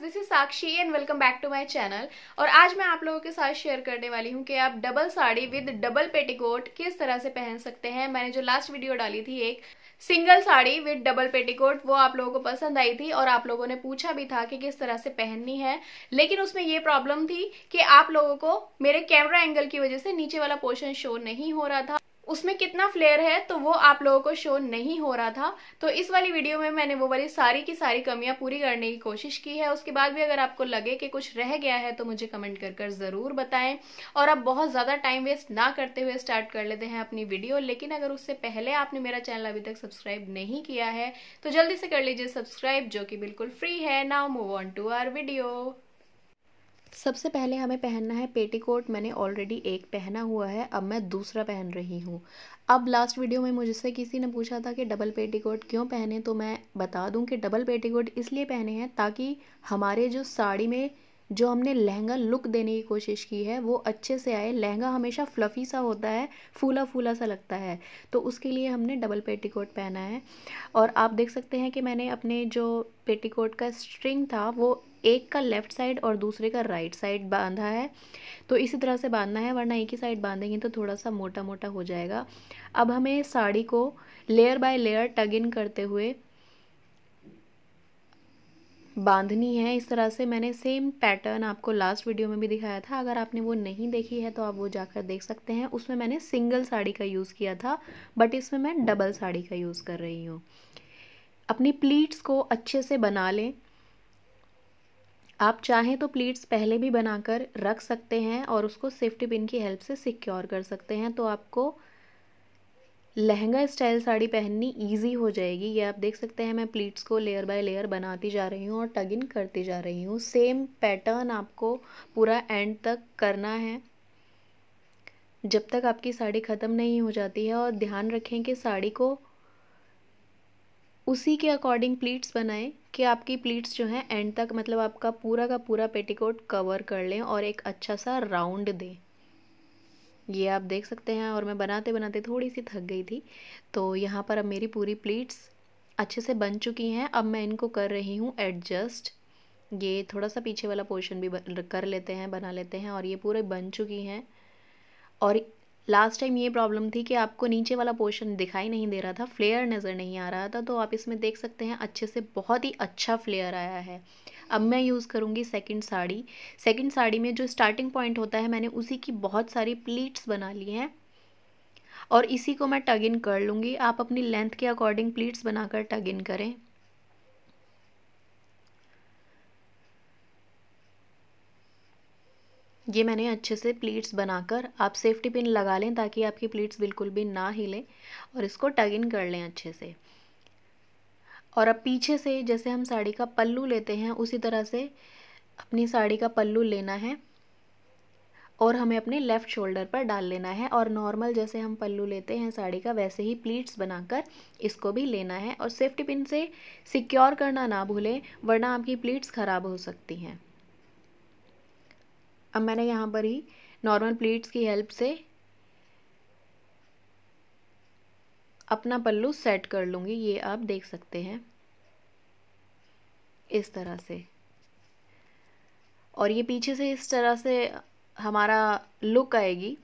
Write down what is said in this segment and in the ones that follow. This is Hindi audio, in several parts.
Guys this is Sakshi and welcome back to my channel और आज मैं आप लोगों के साथ शेयर करने वाली हूँ कि आप double sari with double petticoat किस तरह से पहन सकते हैं मैंने जो लास्ट वीडियो डाली थी एक single sari with double petticoat वो आप लोगों को पसंद आई थी और आप लोगों ने पूछा भी था कि किस तरह से पहननी है लेकिन उसमें ये प्रॉब्लम थी कि आप लोगों को मेरे कैमरा एंगल की वजह से नीचे वाला पोर्शन शो नहीं हो रहा था उसमें कितना फ्लेयर है तो वो आप लोगों को शो नहीं हो रहा था तो इस वाली वीडियो में मैंने वो वाली सारी की सारी कमियां पूरी करने की कोशिश की है उसके बाद भी अगर आपको लगे कि कुछ रह गया है तो मुझे कमेंट कर कर ज़रूर बताएं और अब बहुत ज़्यादा टाइम वेस्ट ना करते हुए स्टार्ट कर लेते हैं अपनी वीडियो लेकिन अगर उससे पहले आपने मेरा चैनल अभी तक सब्सक्राइब नहीं किया है तो जल्दी से कर लीजिए सब्सक्राइब जो कि बिल्कुल फ्री है now move on to our video सबसे पहले हमें पहनना है पेटीकोट मैंने ऑलरेडी एक पहना हुआ है अब मैं दूसरा पहन रही हूँ अब लास्ट वीडियो में मुझसे किसी ने पूछा था कि डबल पेटीकोट क्यों पहने तो मैं बता दूँ कि डबल पेटीकोट इसलिए पहने हैं ताकि हमारे जो साड़ी में जो हमने लहंगा लुक देने की कोशिश की है वो अच्छे से आए लहंगा हमेशा फ्लफ़ी सा होता है फूला फूला सा लगता है तो उसके लिए हमने डबल पेटीकोट पहना है और आप देख सकते हैं कि मैंने अपने जो पेटीकोट का स्ट्रिंग था वो एक का लेफ़्ट साइड और दूसरे का राइट साइड बांधा है तो इसी तरह से बांधना है वरना एक ही साइड बांधेंगे तो थोड़ा सा मोटा मोटा हो जाएगा अब हमें साड़ी को layer by layer tuck in करते हुए बांधनी है इस तरह से मैंने सेम पैटर्न आपको लास्ट वीडियो में भी दिखाया था अगर आपने वो नहीं देखी है तो आप वो जाकर देख सकते हैं उसमें मैंने सिंगल साड़ी का यूज़ किया था बट इसमें मैं डबल साड़ी का यूज़ कर रही हूँ अपनी प्लीट्स को अच्छे से बना लें आप चाहें तो प्लीट्स पहले भी बनाकर रख सकते हैं और उसको सेफ्टी पिन की हेल्प से सिक्योर कर सकते हैं तो आपको लहंगा स्टाइल साड़ी पहननी इजी हो जाएगी ये आप देख सकते हैं मैं प्लीट्स को लेयर बाय लेयर बनाती जा रही हूँ और टग इन करती जा रही हूँ सेम पैटर्न आपको पूरा एंड तक करना है जब तक आपकी साड़ी ख़त्म नहीं हो जाती है और ध्यान रखें कि साड़ी को उसी के अकॉर्डिंग प्लीट्स बनाएं कि आपकी प्लीट्स जो हैं एंड तक मतलब आपका पूरा का पूरा पेटीकोट कवर कर लें और एक अच्छा सा राउंड दें ये आप देख सकते हैं और मैं बनाते बनाते थोड़ी सी थक गई थी तो यहाँ पर अब मेरी पूरी प्लीट्स अच्छे से बन चुकी हैं अब मैं इनको कर रही हूँ एडजस्ट ये थोड़ा सा पीछे वाला पोर्शन भी कर लेते हैं बना लेते हैं और ये पूरे बन चुकी हैं और लास्ट टाइम ये प्रॉब्लम थी कि आपको नीचे वाला पोर्शन दिखाई नहीं दे रहा था फ्लेयर नज़र नहीं आ रहा था तो आप इसमें देख सकते हैं अच्छे से बहुत ही अच्छा फ्लेयर आया है अब मैं यूज़ करूँगी सेकंड साड़ी सेकंड साड़ी में जो स्टार्टिंग पॉइंट होता है मैंने उसी की बहुत सारी प्लीट्स बना ली हैं और इसी को मैं टग इन कर लूँगी आप अपनी लेंथ के अकॉर्डिंग प्लीट्स बनाकर टग इन करें ये मैंने अच्छे से प्लीट्स बनाकर आप सेफ्टी पिन लगा लें ताकि आपकी प्लीट्स बिल्कुल भी ना हिलें और इसको टग इन कर लें अच्छे से और अब पीछे से जैसे हम साड़ी का पल्लू लेते हैं उसी तरह से अपनी साड़ी का पल्लू लेना है और हमें अपने लेफ़्ट शोल्डर पर डाल लेना है और नॉर्मल जैसे हम पल्लू लेते हैं साड़ी का वैसे ही प्लीट्स बनाकर इसको भी लेना है और सेफ्टी पिन से सिक्योर करना ना भूलें वरना आपकी प्लीट्स ख़राब हो सकती हैं अब मैंने यहाँ पर ही नॉर्मल प्लीट्स की हेल्प से अपना पल्लू सेट कर लूँगी ये आप देख सकते हैं इस तरह से और ये पीछे से इस तरह से हमारा लुक आएगी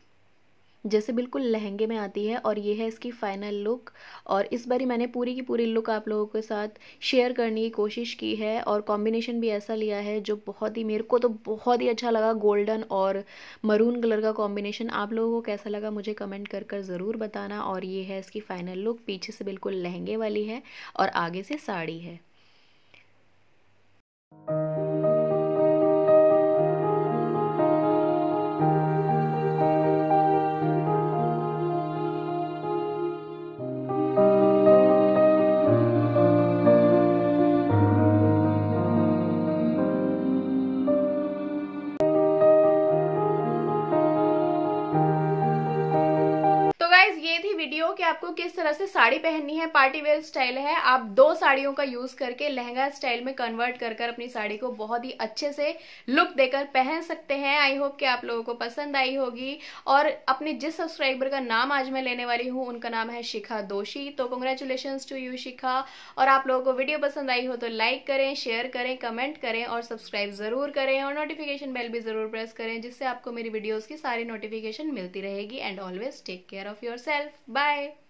जैसे बिल्कुल लहंगे में आती है और ये है इसकी फ़ाइनल लुक और इस बारी मैंने पूरी की पूरी लुक आप लोगों के साथ शेयर करने की कोशिश की है और कॉम्बिनेशन भी ऐसा लिया है जो बहुत ही मेरे को तो बहुत ही अच्छा लगा गोल्डन और मरून कलर का कॉम्बिनेशन आप लोगों को कैसा लगा मुझे कमेंट कर कर ज़रूर बताना और ये है इसकी फ़ाइनल लुक पीछे से बिल्कुल लहंगे वाली है और आगे से साड़ी है ये थी वीडियो कि आपको किस तरह से साड़ी पहननी है पार्टी वेयर स्टाइल है आप दो साड़ियों का यूज करके लहंगा स्टाइल में कन्वर्ट कर कर अपनी साड़ी को बहुत ही अच्छे से लुक देकर पहन सकते हैं आई होप कि आप लोगों को पसंद आई होगी और अपने जिस सब्सक्राइबर का नाम आज मैं लेने वाली हूँ उनका नाम है शिखा दोषी तो कंग्रेचुलेशन टू यू शिखा और आप लोगों को वीडियो पसंद आई हो तो लाइक करें शेयर करें कमेंट करें और सब्सक्राइब जरूर करें और नोटिफिकेशन बेल भी जरूर प्रेस करें जिससे आपको मेरी वीडियोज की सारी नोटिफिकेशन मिलती रहेगी and always take care of yourself Bye.